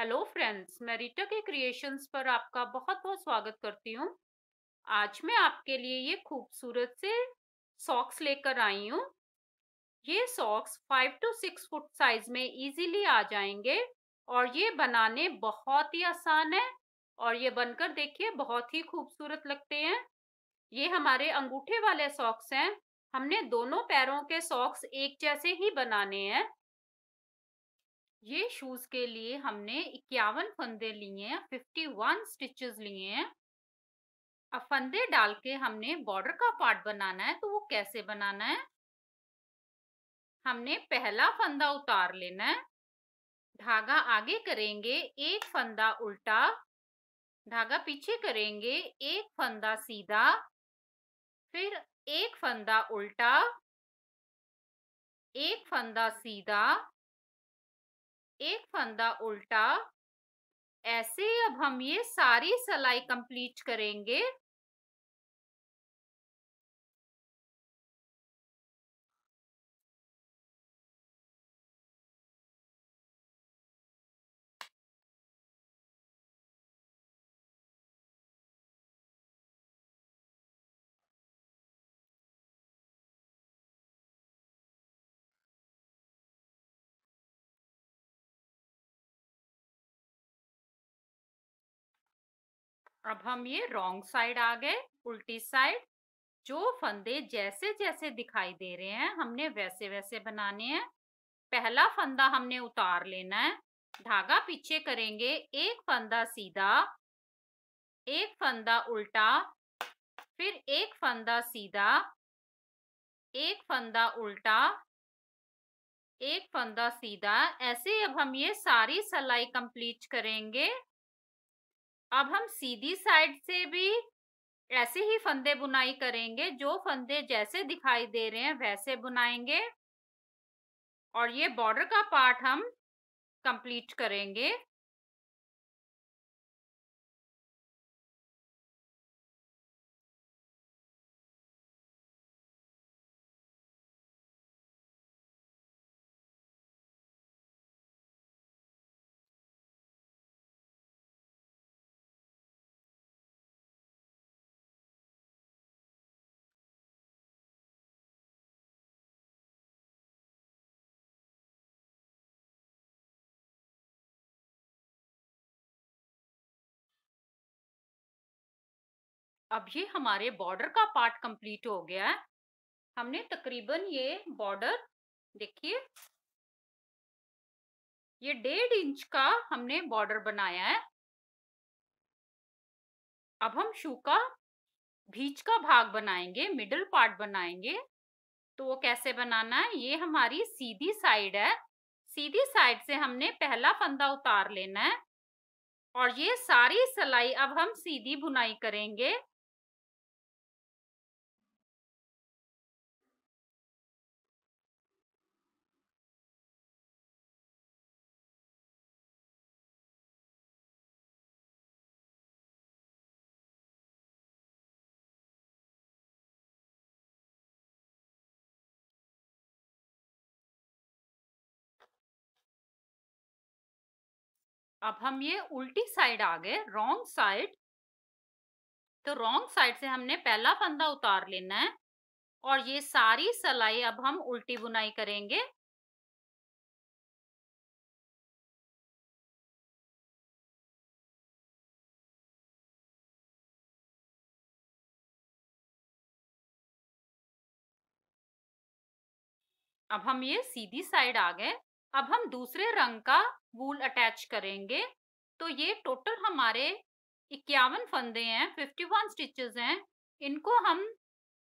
hello friends मैं रीटा के creations पर आपका बहुत बहुत स्वागत करती हूँ आज मैं आपके लिए ये खूबसूरत से सॉक्स लेकर आई हूँ ये socks five two six foot size में इजीली आ जाएंगे और ये बनाने बहुत ही आसान है और ये बनकर देखिए बहुत ही खूबसूरत लगते हैं ये हमारे अंगूठे वाले सॉक्स हैं हमने दोनों पैरों के सॉक्स एक जैसे ही बनाने हैं ये शूज के लिए हमने इक्यावन फंदे लिए हैं फिफ्टी वन स्टिचेस लिए हैं अब फंदे डाल के हमने बॉर्डर का पार्ट बनाना है तो वो कैसे बनाना है हमने पहला फंदा उतार लेना है धागा आगे करेंगे एक फंदा उल्टा धागा पीछे करेंगे एक फंदा सीधा फिर एक फंदा उल्टा एक फंदा सीधा एक फंदा उल्टा ऐसे अब हम ये सारी सलाई कंप्लीट करेंगे अब हम ये रॉन्ग साइड आ गए उल्टी साइड जो फंदे जैसे जैसे दिखाई दे रहे हैं हमने वैसे वैसे बनाने हैं पहला फंदा हमने उतार लेना है धागा पीछे करेंगे एक फंदा सीधा एक फंदा उल्टा फिर एक फंदा सीधा एक फंदा उल्टा एक फंदा सीधा ऐसे अब हम ये सारी सलाई कंप्लीट करेंगे अब हम सीधी साइड से भी ऐसे ही फंदे बुनाई करेंगे जो फंदे जैसे दिखाई दे रहे हैं वैसे बुनाएंगे और ये बॉर्डर का पार्ट हम कंप्लीट करेंगे अब ये हमारे बॉर्डर का पार्ट कंप्लीट हो गया है हमने तकरीबन ये बॉर्डर देखिए ये डेढ़ इंच का हमने बॉर्डर बनाया है अब हम शू का भीच का भाग बनाएंगे मिडल पार्ट बनाएंगे तो वो कैसे बनाना है ये हमारी सीधी साइड है सीधी साइड से हमने पहला फंदा उतार लेना है और ये सारी सिलाई अब हम सीधी बुनाई करेंगे अब हम ये उल्टी साइड आ गए रॉन्ग साइड तो रॉन्ग साइड से हमने पहला फंदा उतार लेना है और ये सारी सलाई अब हम उल्टी बुनाई करेंगे अब हम ये सीधी साइड आ गए अब हम दूसरे रंग का वूल अटैच करेंगे तो ये टोटल हमारे इक्यावन फंदे हैं फिफ्टी वन स्टिचेज हैं इनको हम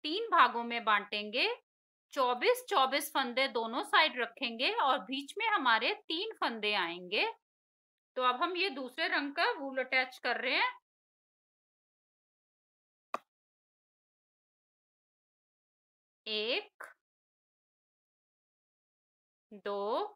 तीन भागों में बांटेंगे चौबीस चौबीस फंदे दोनों साइड रखेंगे और बीच में हमारे तीन फंदे आएंगे तो अब हम ये दूसरे रंग का वूल अटैच कर रहे हैं एक दो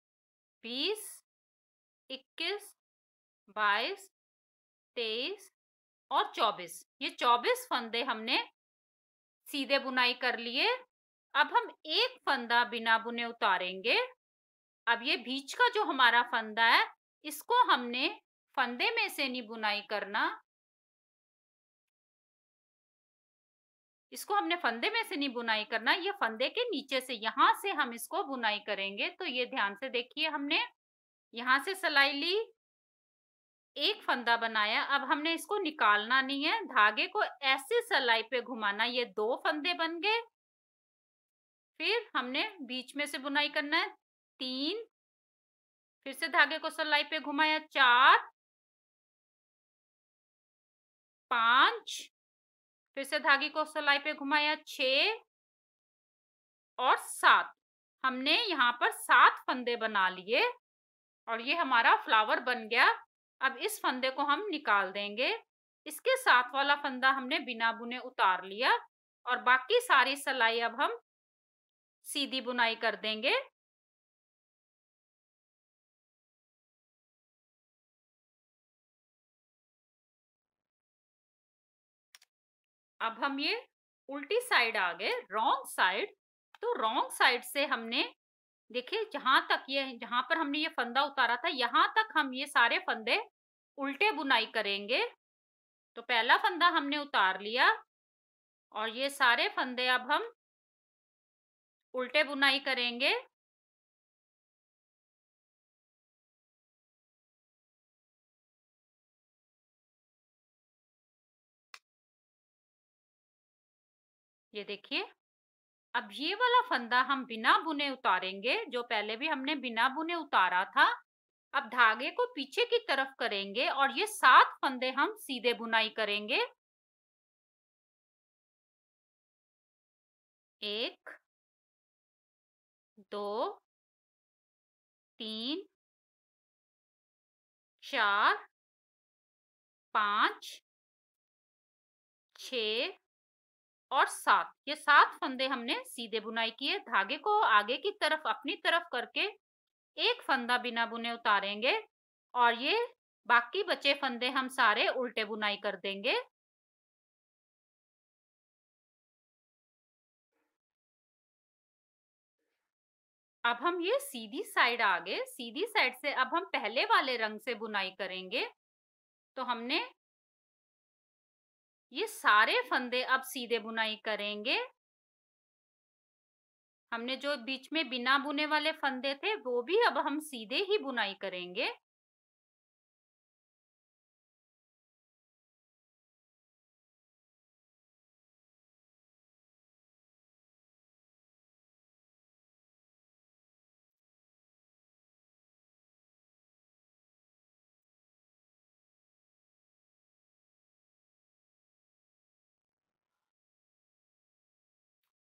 बीस इक्कीस बाईस तेईस और चौबीस ये चौबीस फंदे हमने सीधे बुनाई कर लिए अब हम एक फंदा बिना बुने उतारेंगे अब ये बीच का जो हमारा फंदा है इसको हमने फंदे में से नहीं बुनाई करना इसको हमने फंदे में से नहीं बुनाई करना ये फंदे के नीचे से यहाँ से हम इसको बुनाई करेंगे तो ये ध्यान से देखिए हमने यहाँ से सलाई ली एक फंदा बनाया अब हमने इसको निकालना नहीं है धागे को ऐसे सलाई पे घुमाना ये दो फंदे बन गए फिर हमने बीच में से बुनाई करना है तीन फिर से धागे को सलाई पे घुमाया चार पांच फिर से धागे को सलाई पे घुमाया छ और सात हमने यहाँ पर सात फंदे बना लिए और ये हमारा फ्लावर बन गया अब इस फंदे को हम निकाल देंगे इसके साथ वाला फंदा हमने बिना बुने उतार लिया और बाकी सारी सलाई अब हम सीधी बुनाई कर देंगे अब हम ये उल्टी साइड आ गए रॉन्ग साइड तो रॉन्ग साइड से हमने देखिए जहां तक ये जहां पर हमने ये फंदा उतारा था यहाँ तक हम ये सारे फंदे उल्टे बुनाई करेंगे तो पहला फंदा हमने उतार लिया और ये सारे फंदे अब हम उल्टे बुनाई करेंगे ये देखिए अब ये वाला फंदा हम बिना बुने उतारेंगे जो पहले भी हमने बिना बुने उतारा था अब धागे को पीछे की तरफ करेंगे और ये सात फंदे हम सीधे बुनाई करेंगे एक दो तीन चार पांच छ और सात ये सात फंदे हमने सीधे बुनाई किए धागे को आगे की तरफ अपनी तरफ करके एक फंदा बिना बुने उतारेंगे और ये बाकी बचे फंदे हम सारे उल्टे बुनाई कर देंगे अब हम ये सीधी साइड आगे सीधी साइड से अब हम पहले वाले रंग से बुनाई करेंगे तो हमने ये सारे फंदे अब सीधे बुनाई करेंगे हमने जो बीच में बिना बुने वाले फंदे थे वो भी अब हम सीधे ही बुनाई करेंगे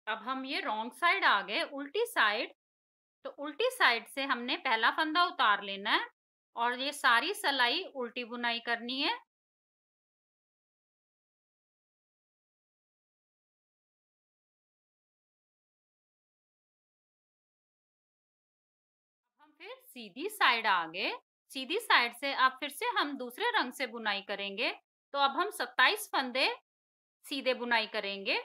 अब हम ये रॉन्ग साइड आ गए उल्टी साइड तो उल्टी साइड से हमने पहला फंदा उतार लेना है और ये सारी सलाई उल्टी बुनाई करनी है हम फिर सीधी साइड आ गए सीधी साइड से अब फिर से हम दूसरे रंग से बुनाई करेंगे तो अब हम 27 फंदे सीधे बुनाई करेंगे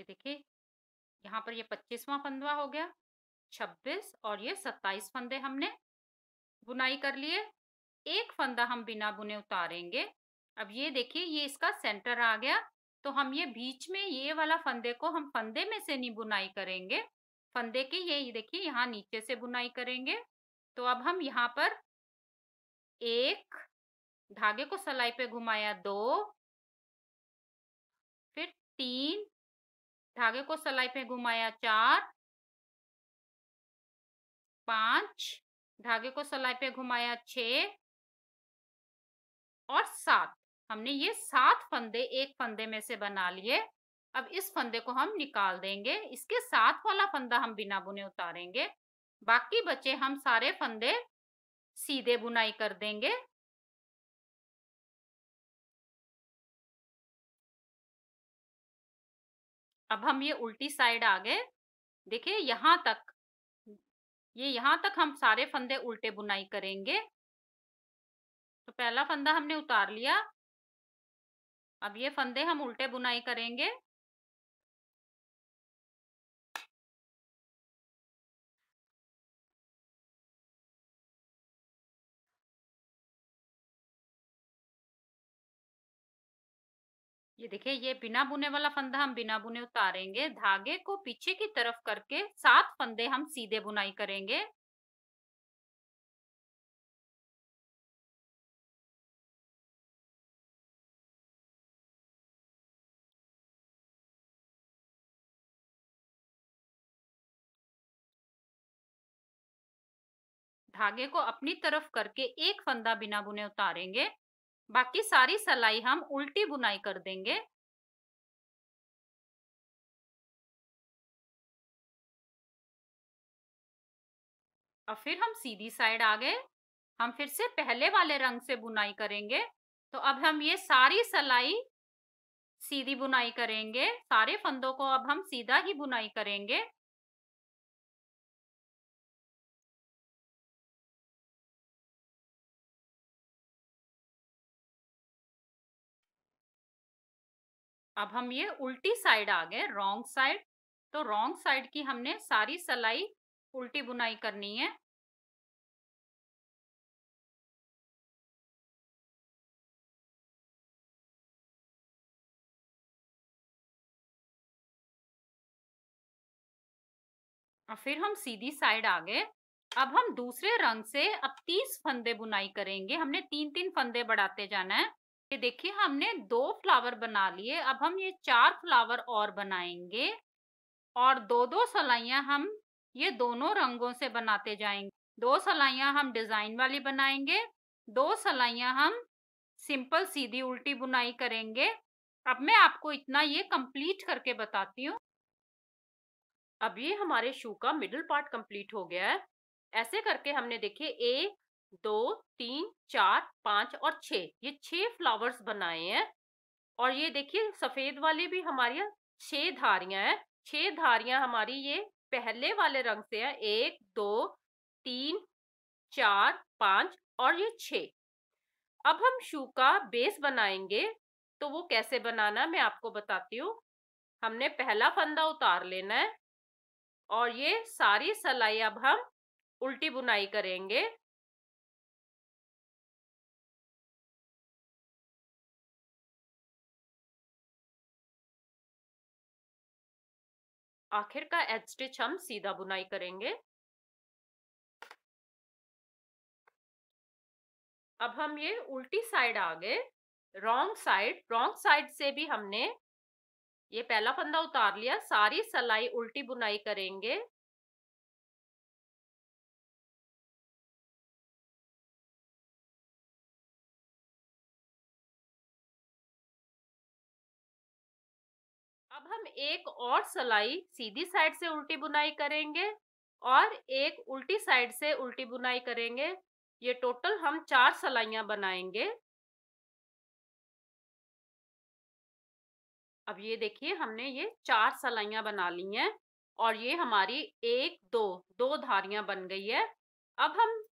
ये देखिए यहाँ पर ये पच्चीसवां फंदवा हो गया छब्बीस और ये सत्ताईस फंदे हमने बुनाई कर लिए एक फंदा हम बिना बुने उतारेंगे अब ये देखिए ये इसका सेंटर आ गया तो हम ये बीच में ये वाला फंदे को हम फंदे में से नहीं बुनाई करेंगे फंदे के ये देखिए यहाँ नीचे से बुनाई करेंगे तो अब हम यहाँ पर एक धागे को सलाई पे घुमाया दो फिर तीन धागे को सलाई पे घुमाया चार पांच धागे को सलाई पे घुमाया छ और सात हमने ये सात फंदे एक फंदे में से बना लिए अब इस फंदे को हम निकाल देंगे इसके साथ वाला फंदा हम बिना बुने उतारेंगे बाकी बचे हम सारे फंदे सीधे बुनाई कर देंगे अब हम ये उल्टी साइड आ गए देखिए यहाँ तक ये यहाँ तक हम सारे फंदे उल्टे बुनाई करेंगे तो पहला फंदा हमने उतार लिया अब ये फंदे हम उल्टे बुनाई करेंगे ये देखिए ये बिना बुने वाला फंदा हम बिना बुने उतारेंगे धागे को पीछे की तरफ करके सात फंदे हम सीधे बुनाई करेंगे धागे को अपनी तरफ करके एक फंदा बिना बुने उतारेंगे बाकी सारी सलाई हम उल्टी बुनाई कर देंगे और फिर हम सीधी साइड आ गए हम फिर से पहले वाले रंग से बुनाई करेंगे तो अब हम ये सारी सलाई सीधी बुनाई करेंगे सारे फंदों को अब हम सीधा ही बुनाई करेंगे अब हम ये उल्टी साइड आ गए रॉन्ग साइड तो रॉन्ग साइड की हमने सारी सलाई उल्टी बुनाई करनी है और फिर हम सीधी साइड आ गए अब हम दूसरे रंग से अब तीस फंदे बुनाई करेंगे हमने तीन तीन फंदे बढ़ाते जाना है ये देखिए हमने दो फ्लावर बना लिए अब हम ये चार फ्लावर और बनाएंगे और दो दो सलाइया हम ये दोनों रंगों से बनाते जाएंगे दो सलाइया हम डिज़ाइन वाली बनाएंगे दो सलाइया हम सिंपल सीधी उल्टी बुनाई करेंगे अब मैं आपको इतना ये कंप्लीट करके बताती हूँ अब ये हमारे शू का मिडिल पार्ट कंप्लीट हो गया है ऐसे करके हमने देखिए एक दो तीन चार पांच और छ ये छह फ्लावर्स बनाए हैं और ये देखिए सफेद वाले भी हमारी छह धारियां हैं छह धारियां हमारी ये पहले वाले रंग से है एक दो तीन चार पांच और ये छ अब हम शू का बेस बनाएंगे तो वो कैसे बनाना मैं आपको बताती हूँ हमने पहला फंदा उतार लेना है और ये सारी सलाई अब हम उल्टी बुनाई करेंगे आखिर का एच स्टिच हम सीधा बुनाई करेंगे अब हम ये उल्टी साइड आ गए रॉन्ग साइड रॉन्ग साइड से भी हमने ये पहला फंदा उतार लिया सारी सलाई उल्टी बुनाई करेंगे हम एक और सलाई सीधी साइड से उल्टी बुनाई करेंगे और एक उल्टी साइड से उल्टी बुनाई करेंगे ये टोटल हम चार सलाइयाँ बनाएंगे अब ये देखिए हमने ये चार सलाइयाँ बना ली हैं और ये हमारी एक दो दो धारियाँ बन गई है अब हम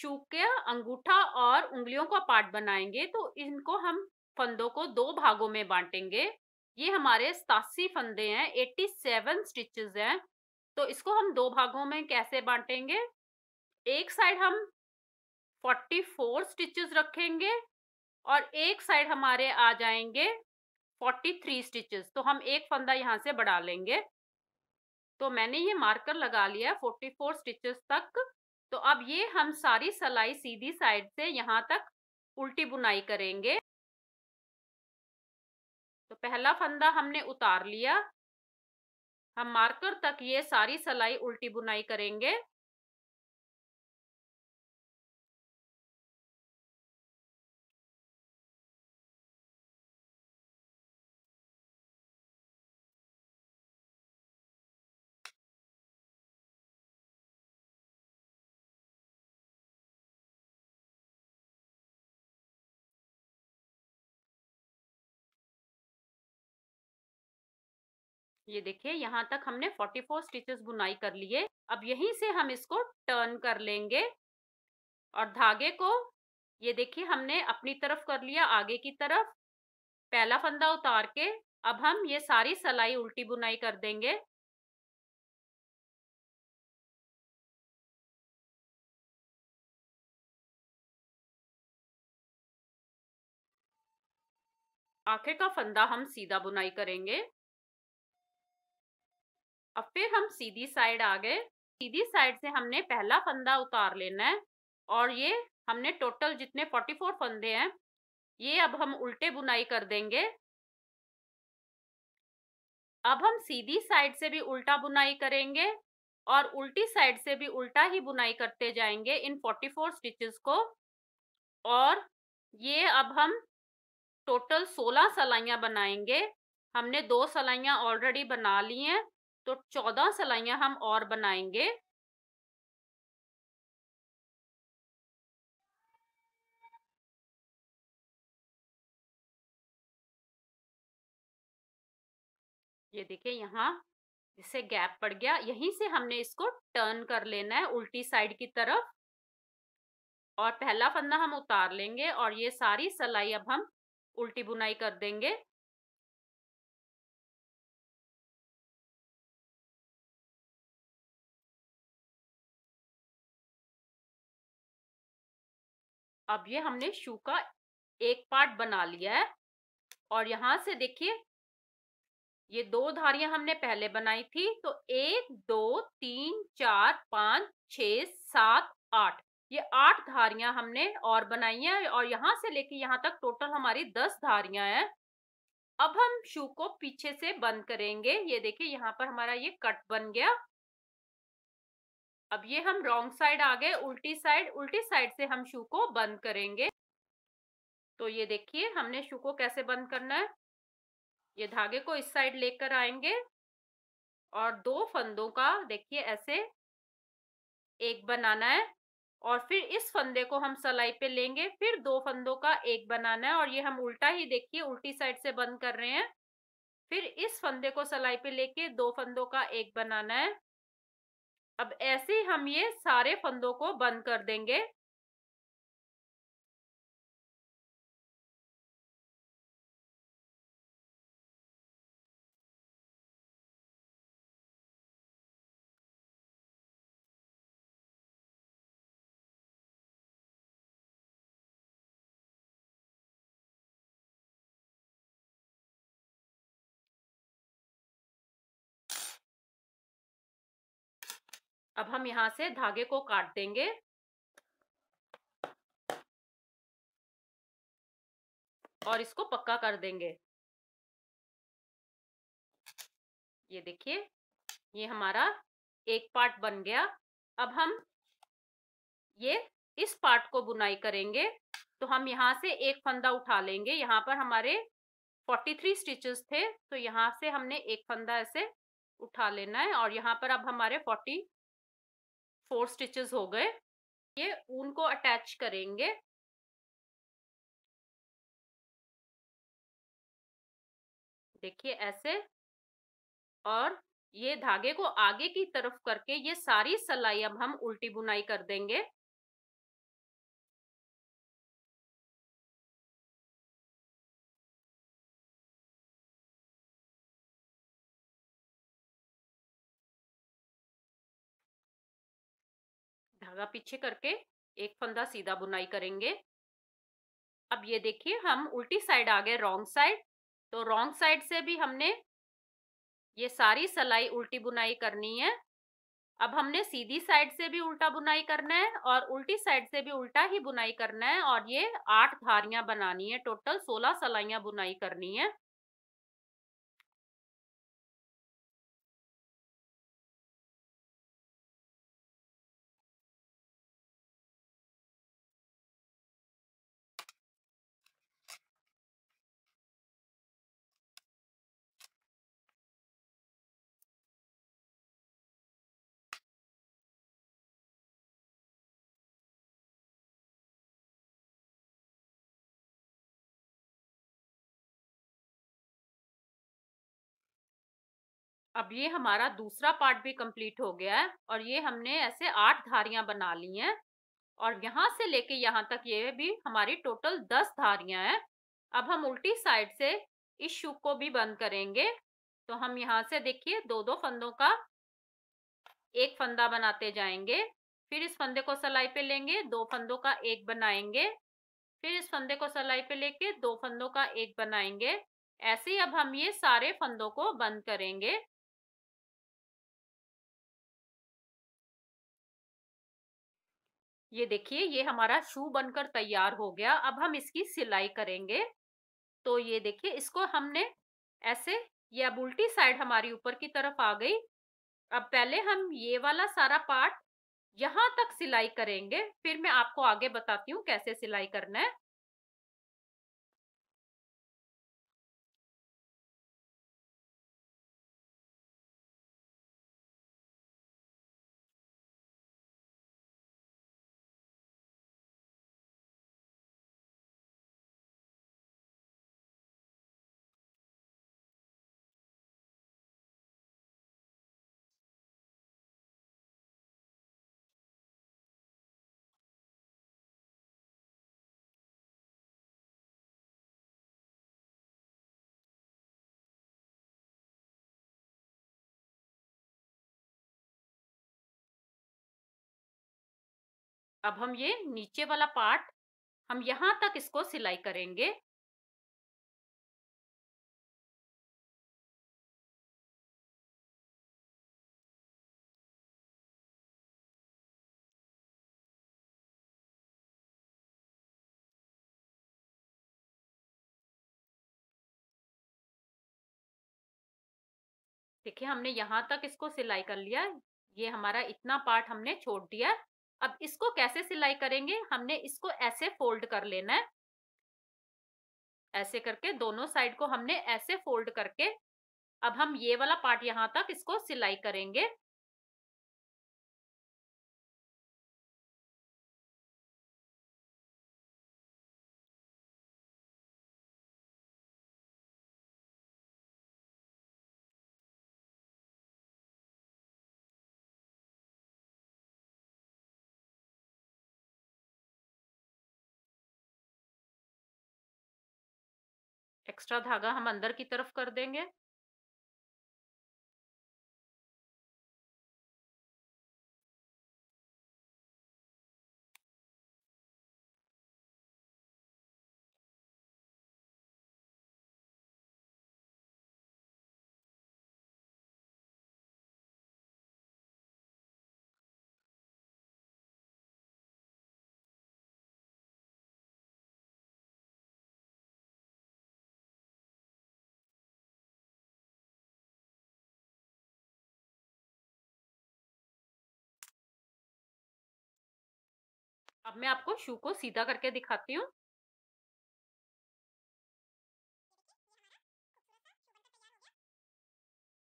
शू के अंगूठा और उंगलियों का पार्ट बनाएंगे तो इनको हम फंदों को दो भागों में बांटेंगे ये हमारे सतासी फंदे हैं एट्टी सेवन स्टिचेज हैं तो इसको हम दो भागों में कैसे बांटेंगे एक साइड हम फोर्टी फोर स्टिचेस रखेंगे और एक साइड हमारे आ जाएंगे फोर्टी थ्री स्टिचेज तो हम एक फंदा यहाँ से बढ़ा लेंगे तो मैंने ये मार्कर लगा लिया फोर्टी फोर स्टिचेस तक तो अब ये हम सारी सलाई सीधी साइड से यहाँ तक उल्टी बुनाई करेंगे पहला फंदा हमने उतार लिया हम मार्कर तक ये सारी सलाई उल्टी बुनाई करेंगे ये देखिए यहाँ तक हमने 44 स्टिचेस बुनाई कर लिए अब यहीं से हम इसको टर्न कर लेंगे और धागे को ये देखिए हमने अपनी तरफ कर लिया आगे की तरफ पहला फंदा उतार के अब हम ये सारी सलाई उल्टी बुनाई कर देंगे आखिर का फंदा हम सीधा बुनाई करेंगे अब फिर हम सीधी साइड आ गए सीधी साइड से हमने पहला फंदा उतार लेना है और ये हमने टोटल जितने 44 फंदे हैं ये अब हम उल्टे बुनाई कर देंगे अब हम सीधी साइड से भी उल्टा बुनाई करेंगे और उल्टी साइड से भी उल्टा ही बुनाई करते जाएंगे इन 44 स्टिचेस को और ये अब हम टोटल 16 सलाइयाँ बनाएंगे हमने दो सलाइयाँ ऑलरेडी बना ली हैं तो चौदह सलाइयां हम और बनाएंगे ये देखिए यहाँ जिससे गैप पड़ गया यहीं से हमने इसको टर्न कर लेना है उल्टी साइड की तरफ और पहला फंदा हम उतार लेंगे और ये सारी सलाई अब हम उल्टी बुनाई कर देंगे अब ये हमने शू का एक पार्ट बना लिया है और यहां से देखिए ये दो धारियां हमने पहले बनाई थी तो एक दो तीन चार पांच छ सात आठ ये आठ धारियां हमने और बनाई हैं और यहां से लेके यहां तक टोटल हमारी दस धारियां हैं अब हम शू को पीछे से बंद करेंगे ये देखिए यहाँ पर हमारा ये कट बन गया अब ये हम रॉन्ग साइड आ गए उल्टी साइड उल्टी साइड से हम शू को बंद करेंगे तो ये देखिए हमने शू को कैसे बंद करना है ये धागे को इस साइड लेकर आएंगे और दो फंदों का देखिए ऐसे एक बनाना है और फिर इस फंदे को हम सलाई पे लेंगे फिर दो फंदों का एक बनाना है और ये हम उल्टा ही देखिए उल्टी साइड से बंद कर रहे हैं फिर इस फंदे को सलाई पे लेके दो फंदों का एक बनाना है अब ऐसे हम ये सारे फंदों को बंद कर देंगे अब हम यहाँ से धागे को काट देंगे और इसको पक्का कर देंगे ये देखिए ये हमारा एक पार्ट बन गया अब हम ये इस पार्ट को बुनाई करेंगे तो हम यहाँ से एक फंदा उठा लेंगे यहां पर हमारे 43 स्टिचेस थे तो यहां से हमने एक फंदा ऐसे उठा लेना है और यहाँ पर अब हमारे फोर स्टिचेस हो गए ये ऊन को अटैच करेंगे देखिए ऐसे और ये धागे को आगे की तरफ करके ये सारी सलाई अब हम उल्टी बुनाई कर देंगे धागा पीछे करके एक फंदा सीधा बुनाई करेंगे अब ये देखिए हम उल्टी साइड आ गए रॉन्ग साइड तो रॉन्ग साइड से भी हमने ये सारी सलाई उल्टी बुनाई करनी है अब हमने सीधी साइड से भी उल्टा बुनाई करना है और उल्टी साइड से भी उल्टा ही बुनाई करना है और ये आठ धारियां बनानी है टोटल सोलह सलाइयां बुनाई करनी है अब ये हमारा दूसरा पार्ट भी कंप्लीट हो गया है और ये हमने ऐसे आठ धारियां बना ली हैं और यहाँ से लेके यहाँ तक ये भी हमारी टोटल दस धारियां हैं अब हम उल्टी साइड से इस शुक को भी बंद करेंगे तो हम यहाँ से देखिए दो दो फंदों का एक फंदा बनाते जाएंगे फिर इस फंदे को सलाई पे लेंगे दो फंदों का एक बनाएंगे फिर इस फंदे को सलाई पे लेके दो फंदों का एक बनाएंगे ऐसे ही अब हम ये सारे फंदों को बंद करेंगे ये देखिए ये हमारा शू बनकर तैयार हो गया अब हम इसकी सिलाई करेंगे तो ये देखिए इसको हमने ऐसे ये अब उल्टी साइड हमारी ऊपर की तरफ आ गई अब पहले हम ये वाला सारा पार्ट यहाँ तक सिलाई करेंगे फिर मैं आपको आगे बताती हूँ कैसे सिलाई करना है अब हम ये नीचे वाला पार्ट हम यहां तक इसको सिलाई करेंगे देखिए हमने यहां तक इसको सिलाई कर लिया ये हमारा इतना पार्ट हमने छोड़ दिया अब इसको कैसे सिलाई करेंगे हमने इसको ऐसे फोल्ड कर लेना है ऐसे करके दोनों साइड को हमने ऐसे फोल्ड करके अब हम ये वाला पार्ट यहां तक इसको सिलाई करेंगे एक्स्ट्रा धागा हम अंदर की तरफ कर देंगे अब मैं आपको शू को सीधा करके दिखाती हूँ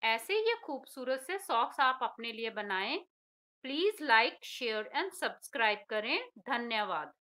ऐसे ये खूबसूरत से सॉक्स आप अपने लिए बनाएं please like share and subscribe करें धन्यवाद